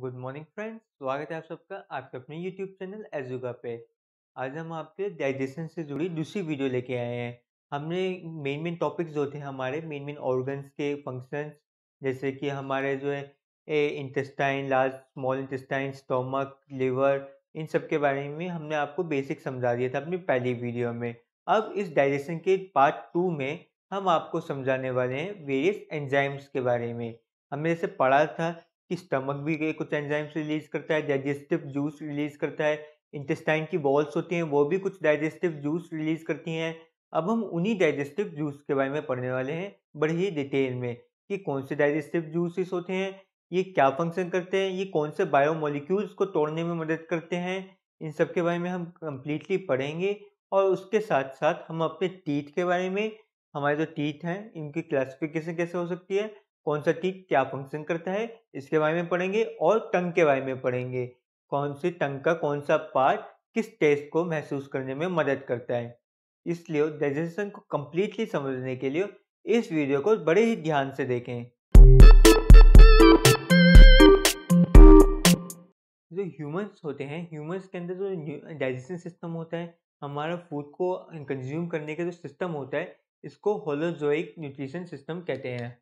Good morning friends स्वागत है आप सबका आपके अपने यूट्यूब चैनल एजुगा पे आज हम आपके डाइजेशन से जुड़ी दूसरी वीडियो लेके आए हैं हमने मेन मेन टॉपिक्स जो थे हमारे मेन मेन ऑर्गन्स के फंक्शंस जैसे कि हमारे जो है ए intestine large small intestine stomach liver इन सब के बारे में हमने आपको बेसिक समझा दिया था अपनी पहली वीडियो में अब इस डाइजेशन के पार्ट टू में हम आपको समझाने वाले हैं वेरियस एंजाइम्स के बारे में हमने जैसे पढ़ा था कि स्टमक भी कुछ एंजाइम्स रिलीज करता है डाइजेस्टिव जूस रिलीज करता है इंटेस्टाइन की वॉल्स होती हैं वो भी कुछ डाइजेस्टिव जूस रिलीज करती हैं अब हम उन्हीं डाइजेस्टिव जूस के बारे में पढ़ने वाले हैं बड़े ही डिटेल में कि कौन से डाइजेस्टिव जूसेस होते हैं ये क्या फंक्शन करते हैं ये कौन से बायोमोलिक्यूल्स को तोड़ने में मदद करते हैं इन सब के बारे में हम कम्प्लीटली पढ़ेंगे और उसके साथ साथ हम अपने टीथ के बारे में हमारे जो टीथ हैं इनकी क्लासिफिकेशन कैसे हो सकती है कौन सा टीक क्या फंक्शन करता है इसके बारे में पढ़ेंगे और टंग के बारे में पढ़ेंगे कौन सी टंग का कौन सा पार्ट किस टेस्ट को महसूस करने में मदद करता है इसलिए डाइजेशन को कम्प्लीटली समझने के लिए इस वीडियो को बड़े ही ध्यान से देखें जो ह्यूमंस होते हैं ह्यूमंस के अंदर जो डाइजेशन सिस्टम होता है हमारा फूड को कंज्यूम करने का जो सिस्टम होता है इसको होलोजोइक न्यूट्रिशन सिस्टम कहते हैं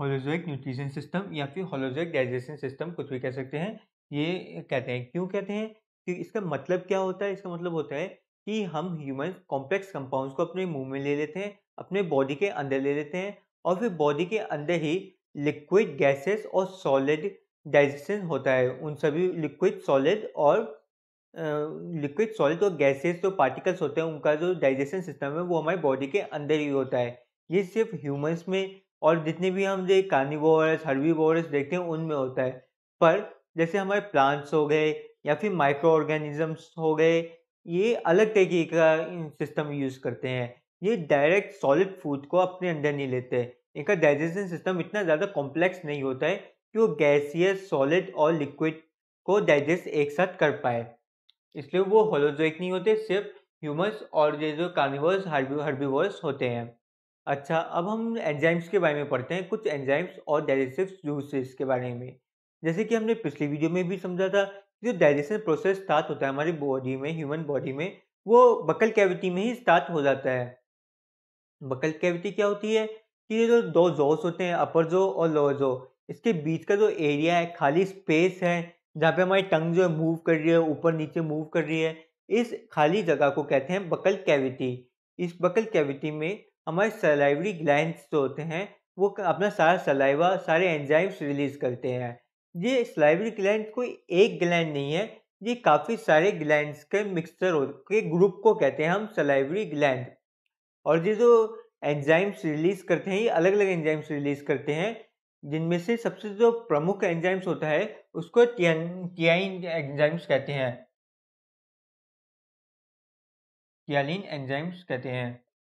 होलोजोइक न्यूट्रिशन सिस्टम या फिर होलोजोइक डाइजेशन सिस्टम कुछ भी कह सकते हैं ये कहते हैं क्यों कहते हैं कि इसका मतलब क्या होता है इसका मतलब होता है कि हम ह्यूमन कॉम्प्लेक्स कंपाउंड्स को अपने मुंह में ले लेते हैं अपने बॉडी के अंदर ले लेते हैं और फिर बॉडी के अंदर ही लिक्विड गैसेस और सॉलिड डाइजेशन होता है उन सभी लिक्विड सॉलिड और लिक्विड सॉलिड और गैसेस जो पार्टिकल्स होते हैं उनका जो डाइजेशन सिस्टम है वो हमारी बॉडी के अंदर ही होता है ये सिर्फ ह्यूमन्स में और जितने भी हम जो कार्निवोरस हर्बीवोरस देखते हैं उनमें होता है पर जैसे हमारे प्लांट्स हो गए या फिर माइक्रो ऑर्गेनिजम्स हो गए ये अलग तरीके का सिस्टम यूज़ करते हैं ये डायरेक्ट सॉलिड फूड को अपने अंदर नहीं लेते इनका डाइजेशन सिस्टम इतना ज़्यादा कॉम्प्लेक्स नहीं होता है कि वो गैसियस सॉलिड और लिक्विड को डाइजेस्ट एक साथ कर पाए इसलिए वो होलोजोइक नहीं होते सिर्फ ह्यूमस और जो कार्निवर्स हर्बीवर्स होते हैं अच्छा अब हम एंजाइम्स के बारे में पढ़ते हैं कुछ एंजाइम्स और डाइजेस्टिव जूसेस के बारे में जैसे कि हमने पिछली वीडियो में भी समझा था जो डाइजेशन प्रोसेस स्टार्ट होता है हमारी बॉडी में ह्यूमन बॉडी में वो बकल कैविटी में ही स्टार्ट हो जाता है बकल कैविटी क्या होती है कि ये जो दो जोस होते हैं अपर जो और लोअर जो इसके बीच का जो एरिया है खाली स्पेस है जहाँ पे हमारी टंग जो है मूव कर रही है ऊपर नीचे मूव कर रही है इस खाली जगह को कहते हैं बकल कैविटी इस बकल कैविटी में हमारे सलाइवरी ग्लैंड्स जो होते हैं वो अपना सारा सलाइवा सारे एंजाइम्स रिलीज करते हैं ये सलाइवरी ग्लैंड कोई एक ग्लैंड नहीं है ये काफ़ी सारे ग्लैंड्स के मिक्सचर हो के ग्रुप को कहते हैं हम सलाइवरी ग्लैंड और ये जो एंजाइम्स रिलीज करते हैं ये अलग अलग एंजाइम्स रिलीज करते हैं जिनमें से सबसे जो प्रमुख एंजाइम्स होता है उसको टियाइन एंजाइम्स कहते हैं टियालिन एंजाइम्स कहते हैं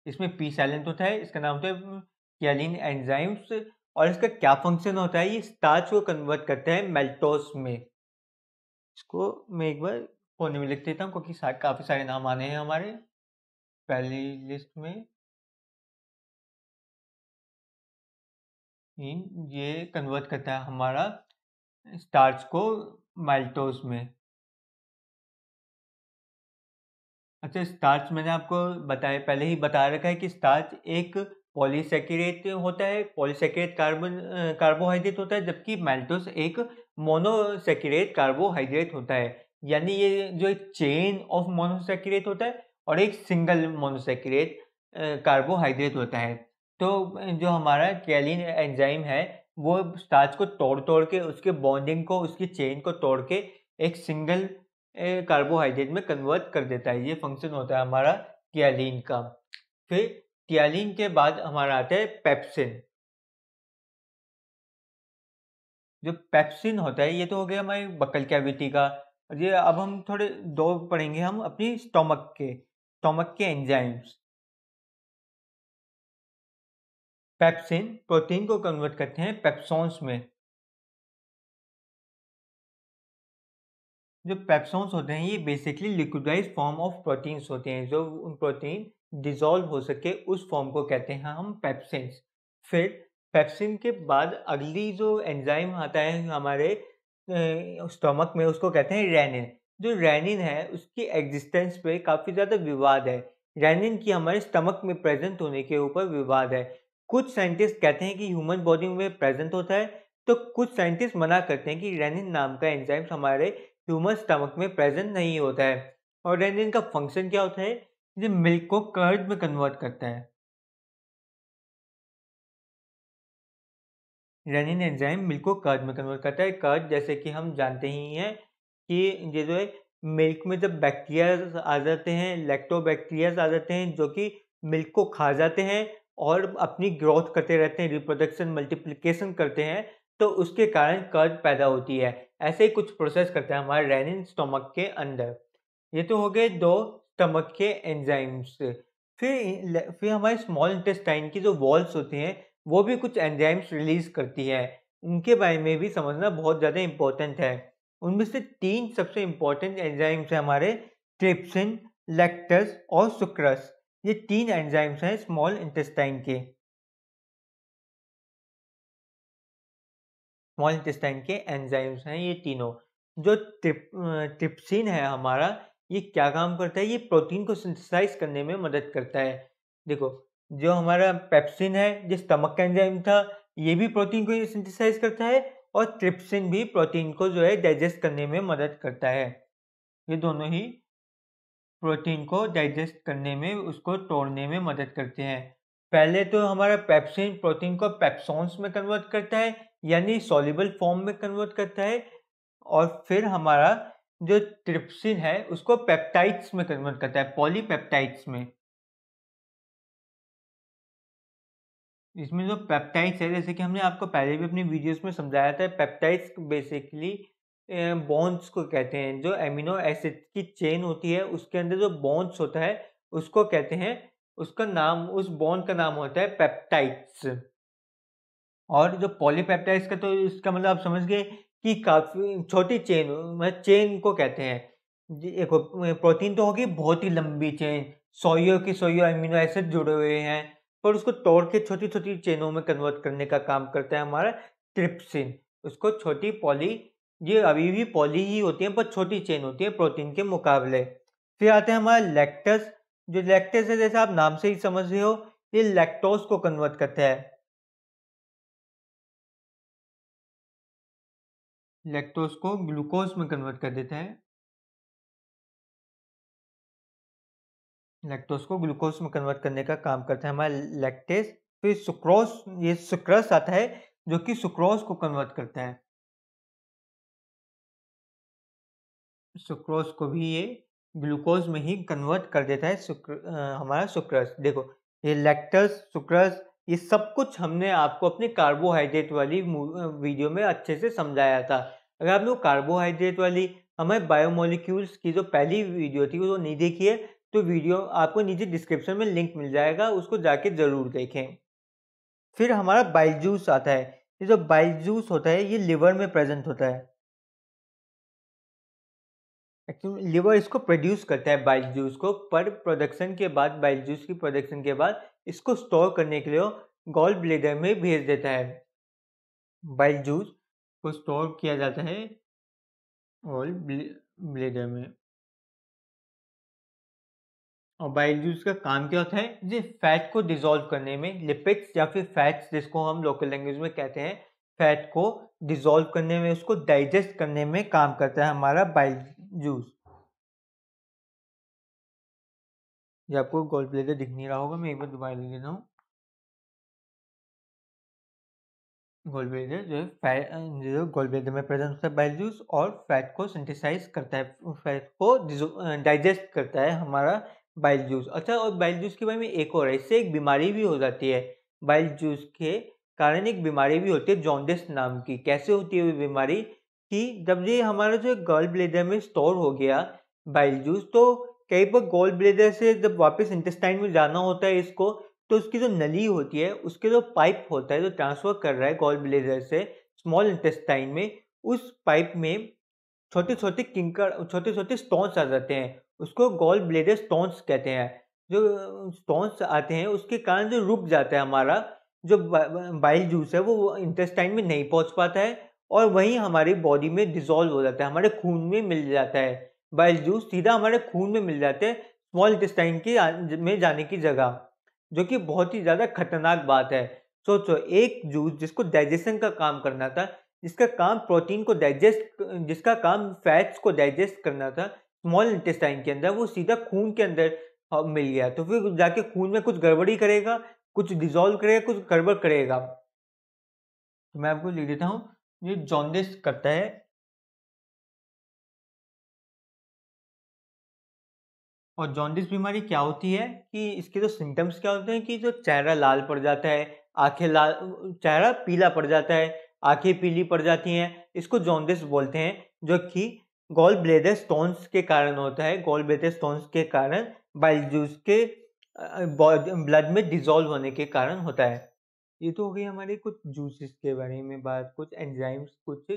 इसमें पी साइलेंट होता है इसका नाम होता है कैलिन एंजाइम्स और इसका क्या फंक्शन होता है ये स्टार्च को कन्वर्ट करता है मेल्टोस में इसको मैं एक बार कोने में लिख देता हूँ क्योंकि सा, काफ़ी सारे नाम आने हैं हमारे पहली लिस्ट में ये कन्वर्ट करता है हमारा स्टार्च को मेल्टोस में अच्छा स्टार्च मैंने आपको बताया पहले ही बता रखा है कि स्टार्च एक पॉलीसेकेरेट होता है पॉलीसेकेरेट कार्बन कार्बोहाइड्रेट होता है जबकि मेल्टोस एक मोनोसेकेरेट कार्बोहाइड्रेट होता है यानी ये जो एक चेन ऑफ मोनोसेकेरेट होता है और एक सिंगल मोनोसेकेरेट कार्बोहाइड्रेट होता है तो जो हमारा कैलिन एंजाइम है वो स्टार्च को तोड़ तोड़ के उसके बॉन्डिंग को उसकी चेन को तोड़ के एक सिंगल कार्बोहाइड्रेट में कन्वर्ट कर देता है ये फंक्शन होता है हमारा टियालिन का फिर टियालिन के बाद हमारा आता है पेप्सिन जो पेप्सिन होता है ये तो हो गया हमारे बकल कैविटी का ये अब हम थोड़े दो पढ़ेंगे हम अपनी स्टोमक के स्टोमक के एंजाइम्स पेप्सिन प्रोटीन को कन्वर्ट करते हैं पेप्सोन्स में जो पेप्सोन्स होते हैं ये basically liquidise form of proteins होते हैं जो उन प्रोटीन डिजोल्व हो सके उस फॉर्म को कहते हैं हम पेप्सिन्स फिर पेप्सिन के बाद अगली जो एंजाइम आता है हमारे स्टमक में उसको कहते हैं रेनिन जो रेनिन है उसकी एग्जिस्टेंस पे काफ़ी ज़्यादा विवाद है रेनिन की हमारे स्टमक में प्रेजेंट होने के ऊपर विवाद है कुछ साइंटिस्ट कहते हैं कि ह्यूमन बॉडी में प्रेजेंट होता है तो कुछ साइंटिस्ट मना करते हैं कि रेनिन नाम का एंजाइम्स हमारे ट्यूमर स्टमक में प्रेजेंट नहीं होता है और रेनिन का फंक्शन क्या होता है ये मिल्क को कर्ज में कन्वर्ट करता है रेनिन एंजाइम मिल्क को कर्ज में कन्वर्ट करता है कर्ज जैसे कि हम जानते ही हैं कि ये जो है मिल्क में जब बैक्टीरिया आ जाते हैं लेक्टोबैक्टीरियाज आ जाते हैं जो कि मिल्क को खा जाते हैं और अपनी ग्रोथ करते रहते हैं रिप्रोडक्शन मल्टीप्लिकेशन करते हैं तो उसके कारण कर्ज पैदा होती है ऐसे ही कुछ प्रोसेस करते हैं हमारे रेनिन स्टोमक के अंदर ये तो हो गए दो स्टमक के एंजाइम्स फिर फिर हमारे स्मॉल इंटेस्टाइन की जो वॉल्स होती हैं वो भी कुछ एंजाइम्स रिलीज करती है उनके बारे में भी समझना बहुत ज़्यादा इम्पोर्टेंट है उनमें से तीन सबसे इम्पोर्टेंट एंजाइम्स हैं हमारे ट्रिप्सिन लेक्टस और सुक्रस ये तीन एंजाइम्स हैं स्मॉल इंटेस्टाइन के स्मॉल इंटेस्टाइन के एंजाइम्स हैं ये तीनों जो ट्रिप ट्रिप्सिन है हमारा ये क्या काम करता है ये प्रोटीन को सिंथेसाइज करने में मदद करता है देखो जो हमारा पेप्सिन है जो स्टमक का एंजाइम था ये भी प्रोटीन को सिंथेसाइज करता है और ट्रिप्सिन भी प्रोटीन को जो है डाइजेस्ट करने में मदद करता है ये दोनों ही प्रोटीन को डाइजेस्ट करने में उसको तोड़ने में मदद करते हैं पहले तो हमारा पेप्सिन प्रोटीन को पेप्सोन्स में कन्वर्ट करता है यानी सॉल्युबल फॉर्म में कन्वर्ट करता है और फिर हमारा जो ट्रिप्सिन है उसको पेप्टाइड्स में कन्वर्ट करता है पॉलीपेप्टाइड्स में इसमें जो पेप्टाइड्स है जैसे कि हमने आपको पहले भी अपनी वीडियोस में समझाया था पेप्टाइड्स बेसिकली बॉन्ड्स को कहते हैं जो एमिनो एसिड की चेन होती है उसके अंदर जो बॉन्ड्स होता है उसको कहते हैं उसका नाम उस बॉन्ड का नाम होता है पेप्टाइड्स और जो पॉलीपेप्टाइड्स का तो इसका मतलब आप समझ गए कि काफ़ी छोटी चेन मतलब चेन को कहते हैं एक प्रोटीन तो होगी बहुत ही लंबी चेन सोयो की सोयो अमीनो एसिड जुड़े हुए हैं पर उसको तोड़ के छोटी छोटी चेनों में कन्वर्ट करने का काम करता है हमारा ट्रिप्सिन उसको छोटी पॉली ये अभी भी पॉली ही होती है पर छोटी चेन होती है प्रोटीन के मुकाबले फिर आते हैं हमारा लैक्टस जो लैक्टस है जैसे आप नाम से ही समझ रहे हो ये लैक्टोस को कन्वर्ट करता है लैक्टोज को ग्लूकोज में कन्वर्ट कर देते हैं लैक्टोज को ग्लूकोज में कन्वर्ट करने का काम करते हैं हमारा लैक्टेज फिर सुक्रोस ये सुक्रस आता है जो कि सुक्रोज को कन्वर्ट करता है सुक्रोज को भी ये ग्लूकोज में ही कन्वर्ट कर देता है सुक्र, आ, हमारा सुक्रस देखो ये लैक्टस सुक्रस ये सब कुछ हमने आपको अपने कार्बोहाइड्रेट वाली वीडियो में अच्छे से समझाया था अगर आप लोग कार्बोहाइड्रेट वाली हमारे बायोमोलिक्यूल्स की जो पहली वीडियो थी वो तो नहीं देखी है तो वीडियो आपको नीचे डिस्क्रिप्शन में लिंक मिल जाएगा उसको जाके ज़रूर देखें फिर हमारा बाइल जूस आता है ये जो बाइल जूस होता है ये लिवर में प्रेजेंट होता है एक्चुअली लिवर इसको प्रोड्यूस करता है बाइल जूस को पर प्रोडक्शन के बाद बाइल जूस की प्रोडक्शन के बाद इसको स्टोर करने के लिए गोल ब्लेडर में भेज देता है बाइल जूस को स्टोर किया जाता है गोल ब्लेडर में और बाइल जूस का काम क्या होता है जी फैट को डिजोल्व करने में लिपिड्स या फिर फैट्स जिसको हम लोकल लैंग्वेज में कहते हैं फैट को डिजोल्व करने में उसको डाइजेस्ट करने में काम करता है हमारा बाइल जूस ये आपको गोल्ड प्लेटर दिख नहीं रहा होगा मैं एक बार दोबारा ले लेता हूँ गोल्ड ब्लेडर जो है फैट जो गोल्ड ब्लेडर में प्रेजेंट होता है बाइल जूस और फैट को सिंथेसाइज करता है फैट को डाइजेस्ट करता है हमारा बाइल जूस अच्छा और बाइल जूस के बारे में एक और है इससे एक बीमारी भी हो जाती है बाइल जूस के कारण एक बीमारी भी होती है जॉन्डिस नाम की कैसे होती है वो बीमारी कि जब ये हमारा जो गॉल ब्लेडर में स्टोर हो गया बाइल जूस तो कई बार गॉल ब्लेडर से जब वापस इंटेस्टाइन में जाना होता है इसको तो उसकी जो नली होती है उसके जो पाइप होता है जो ट्रांसफ़र कर रहा है गॉल ब्लेडर से स्मॉल इंटेस्टाइन में उस पाइप में छोटे छोटे किंकर छोटे छोटे स्टोन्स आ जाते हैं उसको गॉल ब्लेडर स्टोन्स कहते हैं जो स्टोन्स आते हैं उसके कारण जो रुक जाता है हमारा जो बाइल जूस है वो इंटेस्टाइन में नहीं पहुंच पाता है और वहीं हमारी बॉडी में डिजोल्व हो जाता है हमारे खून में मिल जाता है बाइल जूस सीधा हमारे खून में मिल जाते हैं स्मॉल इंटेस्टाइन के में जाने की जगह जो कि बहुत ही ज़्यादा खतरनाक बात है सोचो एक जूस जिसको डाइजेशन का काम करना था जिसका काम प्रोटीन को डाइजेस्ट जिसका काम फैट्स को डाइजेस्ट करना था स्मॉल इंटेस्टाइन के अंदर वो सीधा खून के अंदर मिल गया तो फिर जाके खून में कुछ गड़बड़ी करेगा कुछ डिजोल्व करेगा कुछ गड़बड़ करेगा तो मैं आपको लिख देता हूँ ये जॉन्डिस करता है और जॉन्डिस बीमारी क्या होती है कि इसके जो तो सिम्टम्स क्या होते हैं कि जो चेहरा लाल पड़ जाता है आंखें लाल चेहरा पीला पड़ जाता है आंखें पीली पड़ जाती हैं इसको जॉन्डिस बोलते हैं जो कि गोल ब्लेडर स्टोन्स के कारण होता है गोल ब्लेडर स्टोन्स के कारण बाइल जूस के ब्लड में डिजोल्व होने के कारण होता है ये तो हो गई हमारे कुछ जूसेस के बारे में बात, कुछ एंज़ाइम्स, कुछ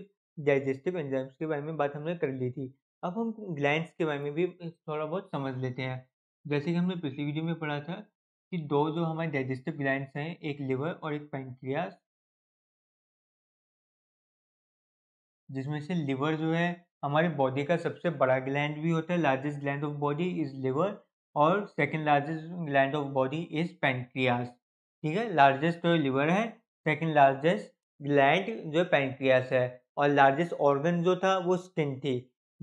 डाइजेस्टिव एंज़ाइम्स के बारे में बात हमने कर ली थी। अब हम ग्लैंड्स के बारे में भी थोड़ा बहुत समझ लेते हैं। जैसे कि हमने पिछली वीडियो में पढ़ा था कि दो जो हमारे डाइजेस्टिव ग्लैंड्स हैं, एक लिवर और एक पैंक्रियास जिसमें से लिवर जो है हमारे बॉडी का सबसे बड़ा ग्लैंड भी होता है, largest gland of body is liver और second largest gland of body is pancreas ठीक है लार्जेस्ट जो लिवर है सेकंड लार्जेस्ट ग्लैंड जो पैंक्रियास है और लार्जेस्ट ऑर्गन जो था वो स्किन थी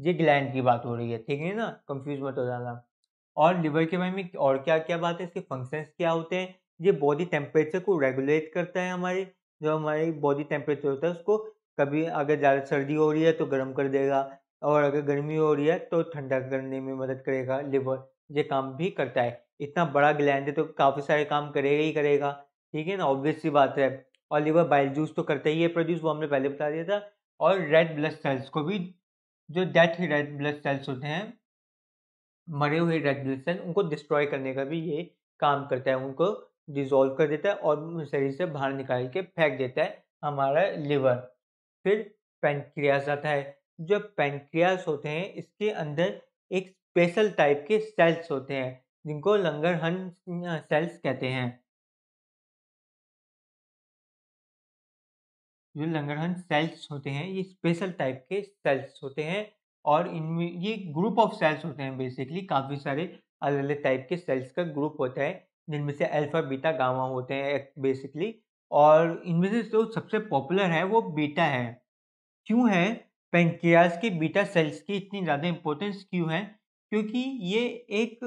ये ग्लैंड की बात हो रही है ठीक है ना कंफ्यूज मत हो जाना और लिवर के बारे में और क्या क्या बात है इसके फंक्शंस क्या होते हैं ये बॉडी टेम्परेचर को रेगुलेट करता है हमारे जो हमारी बॉडी टेम्परेचर होता है उसको कभी अगर ज़्यादा सर्दी हो रही है तो गर्म कर देगा और अगर गर्मी हो रही है तो ठंडा करने में मदद करेगा लिवर ये काम भी करता है इतना बड़ा ग्लैंड है तो काफ़ी सारे काम करेगा ही करेगा ठीक है ना ऑब्वियस सी बात है और लिवर बाइल जूस तो करता ही है प्रोड्यूस वो हमने पहले बता दिया था और रेड ब्लड सेल्स को भी जो डेथ रेड ब्लड सेल्स होते हैं मरे हुए रेड ब्लड सेल उनको डिस्ट्रॉय करने का भी ये काम करता है उनको डिजोल्व कर देता है और शरीर से बाहर निकाल के फेंक देता है हमारा लिवर फिर पेनक्रियास आता है जो पेनक्रियास होते हैं इसके अंदर एक स्पेशल टाइप के सेल्स होते हैं जिनको लंगरहंस सेल्स कहते हैं जो लंगरहन सेल्स होते हैं ये स्पेशल टाइप के सेल्स होते हैं और इनमें ये ग्रुप ऑफ सेल्स होते हैं बेसिकली काफ़ी सारे अलग अलग टाइप के सेल्स का ग्रुप होता है जिनमें से अल्फा बीटा गामा होते हैं बेसिकली और इनमें से जो सबसे पॉपुलर है वो बीटा है क्यों है पेंक्रियास के बीटा सेल्स की इतनी ज़्यादा इम्पोर्टेंस क्यों है क्योंकि ये एक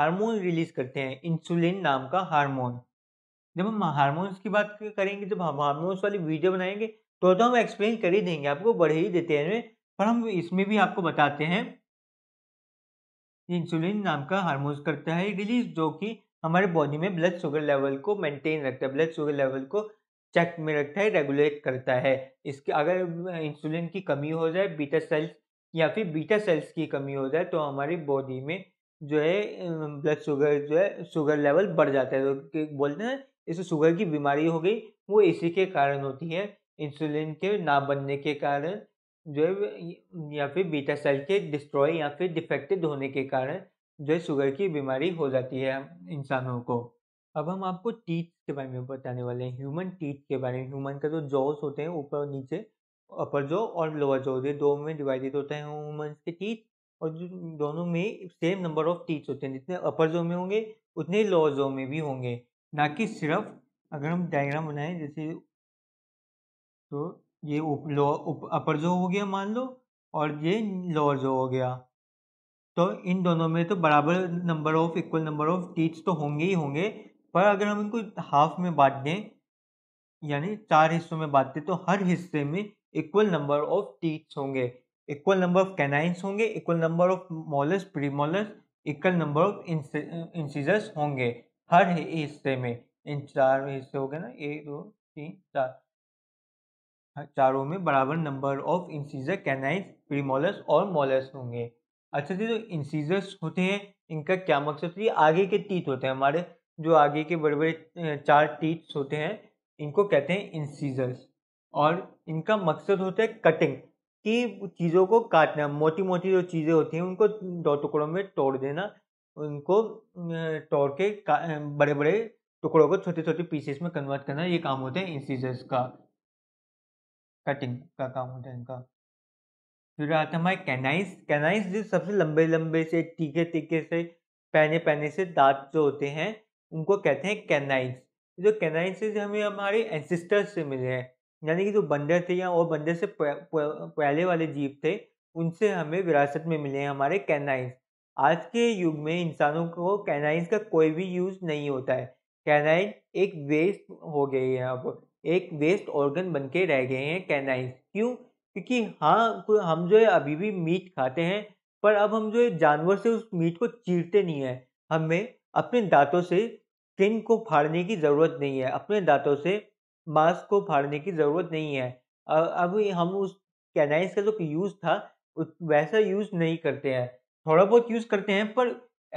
हार्मोन रिलीज करते हैं इंसुलिन नाम का हार्मोन जब हम हार्मोन्स की बात करेंगे जब हम हार्मोन्स वाली वीडियो बनाएंगे तो तो हम एक्सप्लेन कर ही देंगे आपको बढ़े ही देते हैं पर हम इसमें भी आपको बताते हैं इंसुलिन नाम का हार्मोन्स करता है रिलीज जो कि हमारे बॉडी में ब्लड शुगर लेवल को मेंटेन रखता है ब्लड शुगर लेवल को चेक में रखता है रेगुलेट करता है इसके अगर इंसुलिन की कमी हो जाए बीटा सेल्स या फिर बीटा सेल्स की कमी हो जाए तो हमारी बॉडी में जो है ब्लड शुगर जो है शुगर लेवल बढ़ जाता है तो बोलते हैं इसे शुगर की बीमारी हो गई वो इसी के कारण होती है इंसुलिन के ना बनने के कारण जो है या फिर बीटा सेल के डिस्ट्रॉय या फिर डिफेक्टेड होने के कारण जो है शुगर की बीमारी हो जाती है इंसानों को अब हम आपको टीथ के बारे में बताने वाले हैं ह्यूमन टीथ के बारे में ह्यूमन का जो जॉस होते हैं ऊपर और नीचे अपर जो और लोअर होते ये दो में डिवाइडेड होते हैं ह्यूमन के टीथ और दोनों में सेम नंबर ऑफ टीच होते हैं जितने अपर जो में होंगे उतने ही लोअर जो में भी होंगे ना कि सिर्फ अगर हम डायग्राम बनाएं जैसे तो ये उप उप अपर जो हो गया मान लो और ये लोअर जो हो गया तो इन दोनों में तो बराबर number of equal number of teeth तो होंगे ही होंगे पर अगर हम इनको हाफ में बांट दें यानी चार हिस्सों में बांट दें तो हर हिस्से में इक्वल नंबर ऑफ टीच होंगे इक्वल नंबर ऑफ कैनाइंस होंगे equal number of molars premolars equal number of incisors होंगे हर हिस्से में इन चार हिस्से हो गए ना एक दो तीन चार चारों में बराबर number of incisor canines premolars और मॉलस होंगे अच्छा जी जो तो इंसीजर्स होते हैं इनका क्या मकसद ये आगे के टीथ होते हैं हमारे जो आगे के बड़े बड़े चार टीथ्स होते हैं इनको कहते हैं इंसीजर्स और इनका मकसद होता है कटिंग कि चीज़ों को काटना मोटी मोटी जो चीज़ें होती हैं उनको दो टुकड़ों में तोड़ देना उनको तोड़ के बड़े बड़े टुकड़ों को छोटे छोटे पीसेस में कन्वर्ट करना ये काम होते हैं इंसीजर्स का कटिंग का काम होता है इनका फिर आता है हमारे कैनाइस कैनाइस जो सबसे लंबे लंबे से टीके तीखे से पहने पहने से दांत जो होते हैं उनको कहते हैं कैनाइस जो कैनाइस हमें हमारे एंसिस्टर्स से मिले हैं यानी कि जो बंदर थे या और बंदर से पहले वाले जीव थे उनसे हमें विरासत में मिले हैं हमारे कैनाइंस आज के युग में इंसानों को कैनाइंस का कोई भी यूज नहीं होता है कैनाइन एक वेस्ट हो गई है अब एक वेस्ट ऑर्गन बन के रह गए हैं कैनाइंस क्यों क्योंकि हाँ हम जो है अभी भी मीट खाते हैं पर अब हम जो है जानवर से उस मीट को चीरते नहीं हैं हमें अपने दांतों से स्किन को फाड़ने की ज़रूरत नहीं है अपने दांतों से मास्क को फाड़ने की ज़रूरत नहीं है अब हम उस कैनाइज का जो यूज़ था वैसा यूज़ नहीं करते हैं थोड़ा बहुत यूज़ करते हैं पर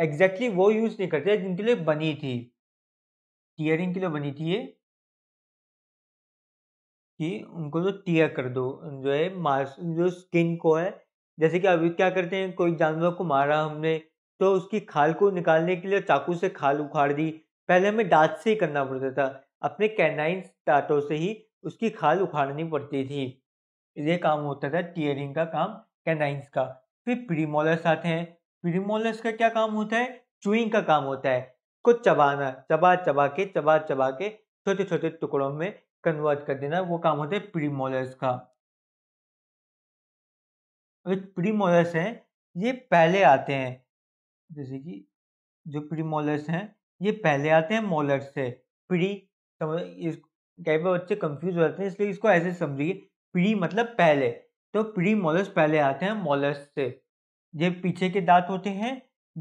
एग्जैक्टली exactly वो यूज़ नहीं करते जिनके लिए बनी थी टीयरिंग के लिए बनी थी ये कि उनको जो टीयर कर दो जो है मास्क जो स्किन को है जैसे कि अभी क्या करते हैं कोई जानवर को मारा हमने तो उसकी खाल को निकालने के लिए चाकू से खाल उखाड़ दी पहले हमें दांत से ही करना पड़ता था अपने कैनाइन टाटों से ही उसकी खाल उखाड़नी पड़ती थी ये काम होता था टीयरिंग का काम कैनाइंस का फिर प्रीमोलस आते हैं प्रीमोलस का क्या काम होता है चुइंग का काम होता है कुछ चबाना चबा चबा के चबा चबा के छोटे छोटे टुकड़ों में कन्वर्ट कर देना वो काम होता है प्रीमोलस का प्रीमोलस हैं ये पहले आते हैं जैसे कि जो प्रीमोलस हैं ये पहले आते हैं मोलर से प्री कई बार बच्चे कंफ्यूज हो जाते हैं इसलिए इसको ऐसे समझिए प्री मतलब पहले तो प्री मॉलस पहले आते हैं मॉलस से ये पीछे के दांत होते हैं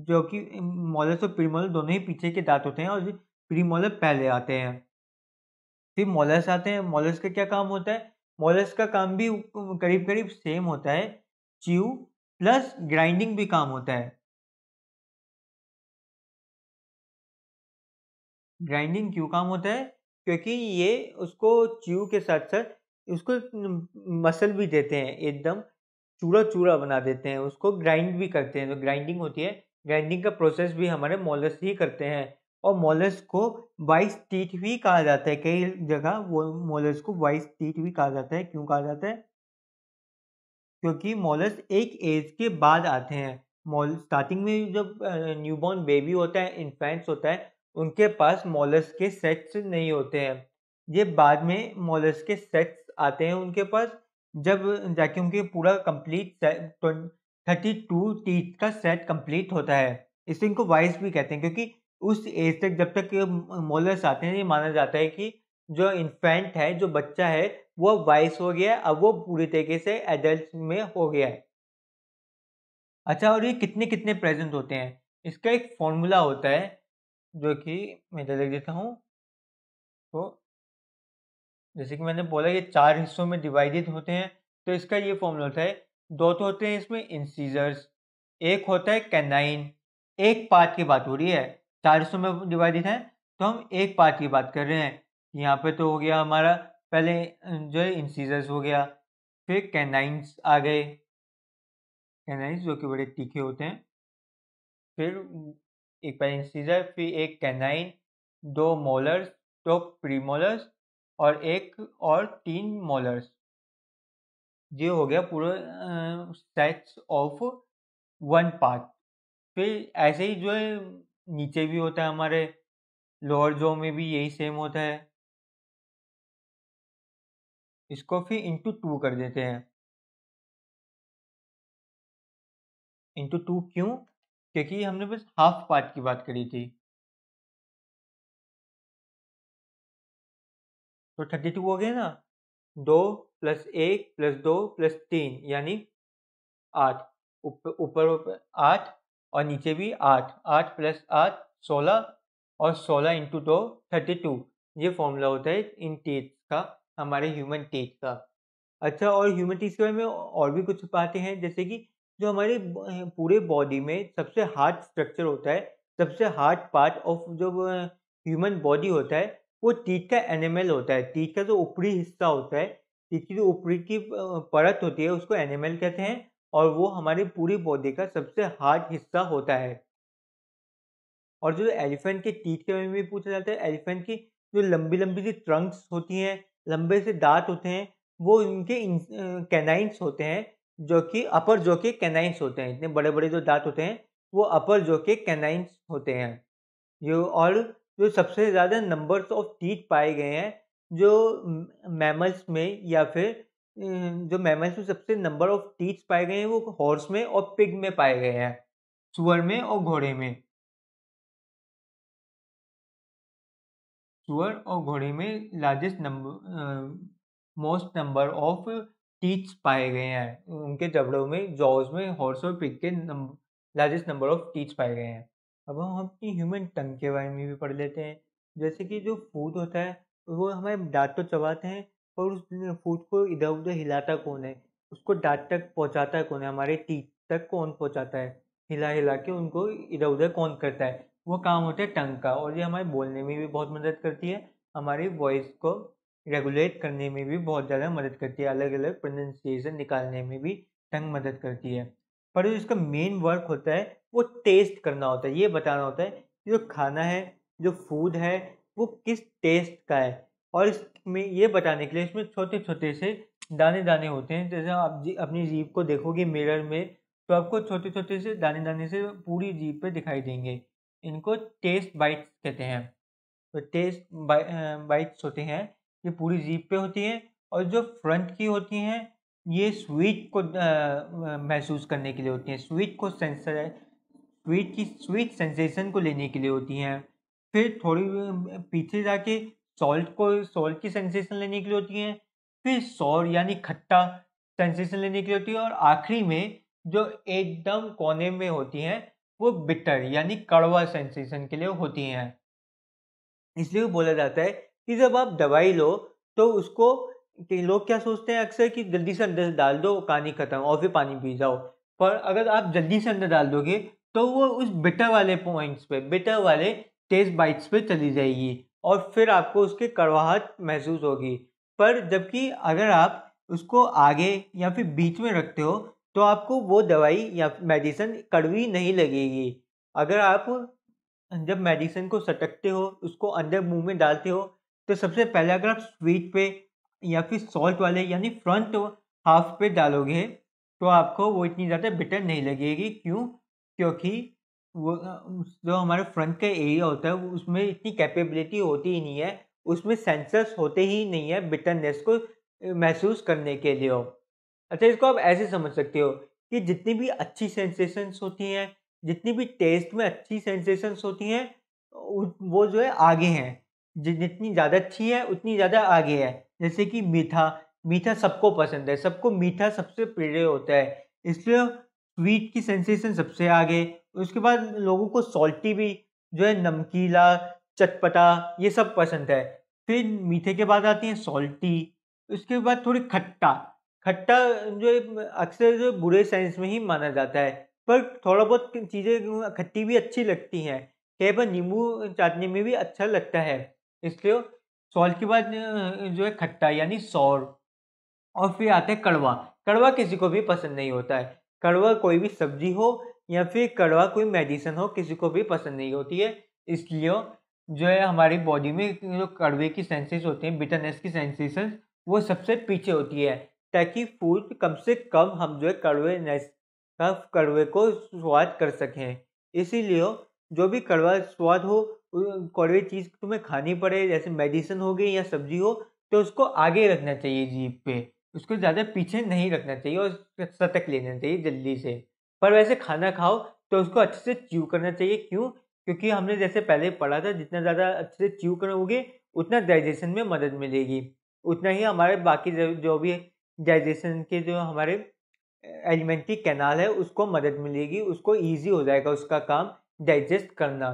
जो कि मॉलस और प्री मॉलस दोनों ही पीछे के दांत होते हैं और प्री मॉलस पहले आते हैं फिर मॉलस आते हैं मॉलस का क्या काम होता है मॉलस का काम भी करीब करीब सेम होता है च्यू प्लस ग्राइंडिंग भी काम होता है ग्राइंडिंग क्यों काम होता है क्योंकि ये उसको च्यू के साथ साथ उसको मसल भी देते हैं एकदम चूड़ा चूड़ा बना देते हैं उसको ग्राइंड भी करते हैं जो तो ग्राइंडिंग होती है ग्राइंडिंग का प्रोसेस भी हमारे मोलस ही करते हैं और मोलस को वाइस टीट भी कहा जाता है कई जगह वो मोलस को वाइस टीट भी कहा जाता है क्यों कहा जाता है क्योंकि मोलस एक एज के बाद आते हैं मोल स्टार्टिंग में जब न्यूबॉर्न बेबी होता है इन्फेंट्स होता है उनके पास मॉलस के सेट्स नहीं होते हैं ये बाद में मॉलस के सेट्स आते हैं उनके पास जब जाके उनके पूरा कंप्लीट थर्टी टू टीथ का सेट कंप्लीट होता है इसे इनको वाइस भी कहते हैं क्योंकि उस एज तक जब तक मोलर्स आते हैं ये माना जाता है कि जो इन्फेंट है जो बच्चा है वो वाइस हो गया अब वो पूरी तरीके से एडल्ट में हो गया है अच्छा और ये कितने कितने प्रेजेंट होते हैं इसका एक फॉर्मूला होता है जो कि मैं इधर लिख देता हूँ तो जैसे कि मैंने बोला ये चार हिस्सों में डिवाइडेड होते हैं तो इसका ये फॉर्मूला होता है दो तो होते हैं इसमें इंसीजर्स एक होता है कैनाइन एक पार्ट की बात हो रही है चार हिस्सों में डिवाइडेड है तो हम एक पार्ट की बात कर रहे हैं यहाँ पे तो हो गया हमारा पहले जो है इंसीजर्स हो गया फिर कैनाइंस आ गए कैनाइंस जो कि बड़े तीखे होते हैं फिर एक पेनिसिलर फिर एक कैनाइन दो मोलर्स दो प्रीमोलर्स और एक और तीन मोलर्स ये हो गया पूरा सेट्स ऑफ वन पार्ट फिर ऐसे ही जो है नीचे भी होता है हमारे लोअर जो में भी यही सेम होता है इसको फिर इंटू टू कर देते हैं इंटू टू क्यों क्योंकि हमने बस हाफ पार्ट की बात करी थी तो थर्टी टू हो गया ना दो प्लस एक प्लस दो प्लस तीन यानी आठ ऊपर ऊपर आठ और नीचे भी आठ आठ प्लस आठ सोलह और सोलह इंटू दो थर्टी टू ये फॉर्मूला होता है इन टीथ का हमारे ह्यूमन टीथ का अच्छा और ह्यूमन टीथ के बारे में और भी कुछ बातें हैं जैसे कि जो हमारी पूरे बॉडी में सबसे हार्ड स्ट्रक्चर होता है सबसे हार्ड पार्ट ऑफ जो ह्यूमन बॉडी होता है वो टीथ का एनिमल होता है टीथ का जो ऊपरी हिस्सा होता है टीथ की जो ऊपरी की परत होती है उसको एनिमल कहते हैं और वो हमारी पूरी बॉडी का सबसे हार्ड हिस्सा होता है और जो एलिफेंट के टीथ के बारे में भी पूछा जाता है एलिफेंट की जो लंबी लंबी सी ट्रंक्स होती हैं लंबे से दांत होते हैं वो उनके कैनाइंस होते हैं जो कि अपर जो के कैनाइंस होते हैं इतने बड़े बड़े जो दांत होते हैं वो अपर जो के कैनाइंस होते हैं जो और जो सबसे ज़्यादा नंबर्स ऑफ टीथ पाए गए हैं जो मैमल्स में या फिर जो मैमल्स में सबसे नंबर ऑफ टीथ पाए गए हैं वो हॉर्स में और पिग में पाए गए हैं सुअर में और घोड़े में सुअर और घोड़े में largest number most number of teeth पाए गए हैं उनके जबड़ों में जॉज में हॉर्स और पिक के लार्जेस्ट नंबर ऑफ टीच पाए गए हैं अब हम अपनी ह्यूमन टंग के बारे में भी पढ़ लेते हैं जैसे कि जो फूट होता है वो हमें दांत तो चबाते हैं और उस फूट को इधर उधर हिलाता कौन है उसको दांत तक पहुंचाता कौन है हमारे टीच तक कौन पहुंचाता है हिला हिला के उनको इधर उधर कौन करता है वो काम होता है टंग का और ये हमारे बोलने में भी बहुत मदद करती है हमारी वॉइस को रेगुलेट करने में भी बहुत ज़्यादा मदद करती है अलग अलग प्रोनाउंसिएशन निकालने में भी टंग मदद करती है पर जो इसका मेन वर्क होता है वो टेस्ट करना होता है ये बताना होता है कि जो खाना है जो फूड है वो किस टेस्ट का है और इसमें ये बताने के लिए इसमें छोटे छोटे से दाने दाने होते हैं जैसे आप जी अपनी जीप को देखोगे मिरर में तो आपको छोटे छोटे से दाने दाने से पूरी जीप पे दिखाई देंगे इनको टेस्ट बाइट्स कहते हैं तो टेस्ट बाइट्स होते हैं ये पूरी जीप पे होती है और जो फ्रंट की होती हैं ये स्वीट को महसूस करने के लिए होती हैं स्वीट को सेंसर स्वीट की स्वीट सेंसेशन को लेने के लिए होती हैं फिर थोड़ी पीछे जाके सॉल्ट को सॉल्ट की सेंसेशन लेने के लिए होती हैं फिर सौर यानी खट्टा सेंसेशन लेने के लिए होती है और आखिरी में जो एकदम कोने में होती हैं वो बिटर यानी कड़वा सेंसेशन के लिए होती हैं इसलिए बोला जाता है कि जब आप दवाई लो तो उसको कि लोग क्या सोचते हैं अक्सर कि जल्दी से अंदर डाल दो पानी ख़त्म और फिर पानी पी जाओ पर अगर आप जल्दी से अंदर डाल दोगे तो वो उस बिटर वाले पॉइंट्स पे बिटर वाले टेस्ट बाइट्स पे चली जाएगी और फिर आपको उसके कड़वाहट महसूस होगी पर जबकि अगर आप उसको आगे या फिर बीच में रखते हो तो आपको वो दवाई या मेडिसन कड़वी नहीं लगेगी अगर आप जब मेडिसन को सटकते हो उसको अंदर मुंह में डालते हो तो सबसे पहले अगर आप स्वीट पे या फिर सॉल्ट वाले यानी फ्रंट हाफ पे डालोगे तो आपको वो इतनी ज़्यादा बिटर नहीं लगेगी क्यों क्योंकि वो जो हमारे फ्रंट का एरिया होता है उसमें इतनी कैपेबिलिटी होती ही नहीं है उसमें सेंसर्स होते ही नहीं है बिटरनेस को महसूस करने के लिए अच्छा इसको आप ऐसे समझ सकते हो कि जितनी भी अच्छी सेंसेशंस होती हैं जितनी भी टेस्ट में अच्छी सेंसेशंस होती हैं वो जो है आगे हैं जितनी ज़्यादा अच्छी है उतनी ज़्यादा आगे है जैसे कि मीठा मीठा सबको पसंद है सबको मीठा सबसे प्रिय होता है इसलिए स्वीट की सेंसेशन सबसे आगे उसके बाद लोगों को सॉल्टी भी जो है नमकीला चटपटा ये सब पसंद है फिर मीठे के बाद आती है सॉल्टी उसके बाद थोड़ी खट्टा खट्टा जो अक्सर जो बुरे साइंस में ही माना जाता है पर थोड़ा बहुत चीज़ें खट्टी भी अच्छी लगती हैं कई बार नींबू चाटने में भी अच्छा लगता है इसलिए सॉल्ट के बाद जो है खट्टा यानी सौर और फिर आते हैं कड़वा कड़वा किसी को भी पसंद नहीं होता है कड़वा कोई भी सब्जी हो या फिर कड़वा कोई मेडिसिन हो किसी को भी पसंद नहीं होती है इसलिए जो है हमारी बॉडी में जो कड़वे की सेंसेस होते हैं बिटरनेस की सेंसेशन वो सबसे पीछे होती है ताकि फूड कम से कम हम जो है कड़वे कड़वे को स्वाद कर सकें इसीलिए जो भी कड़वा स्वाद हो कड़वे चीज़ तुम्हें खानी पड़े जैसे मेडिसिन हो गई या सब्जी हो तो उसको आगे रखना चाहिए जीप पे उसको ज़्यादा पीछे नहीं रखना चाहिए और सतक लेना चाहिए जल्दी से पर वैसे खाना खाओ तो उसको अच्छे से च्यू करना चाहिए क्यों क्योंकि हमने जैसे पहले पढ़ा था जितना ज़्यादा अच्छे से च्यू करोगे उतना डाइजेशन में मदद मिलेगी उतना ही हमारे बाकी जो भी डाइजेशन के जो हमारे एलिमेंट्री कैनाल है उसको मदद मिलेगी उसको ईजी हो जाएगा उसका काम डाइजेस्ट करना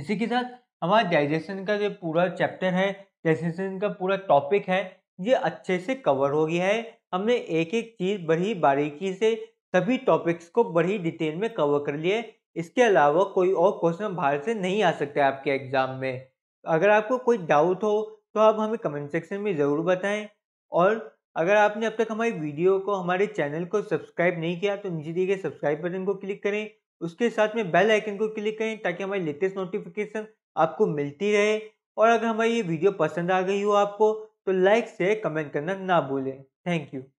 इसी के साथ हमारा डाइजेशन का जो पूरा चैप्टर है डाइजेशन का पूरा टॉपिक है ये अच्छे से कवर हो गया है हमने एक एक चीज़ बड़ी बारीकी से सभी टॉपिक्स को बड़ी डिटेल में कवर कर लिया है इसके अलावा कोई और क्वेश्चन बाहर से नहीं आ सकते आपके एग्ज़ाम में अगर आपको कोई डाउट हो तो आप हमें कमेंट सेक्शन में ज़रूर बताएं और अगर आपने अब तक हमारी वीडियो को हमारे चैनल को सब्सक्राइब नहीं किया तो नीचे दिए गए सब्सक्राइब बटन को क्लिक करें उसके साथ में बेल आइकन को क्लिक करें ताकि हमारी लेटेस्ट नोटिफिकेशन आपको मिलती रहे और अगर हमारी ये वीडियो पसंद आ गई हो आपको तो लाइक शेयर कमेंट करना ना भूलें थैंक यू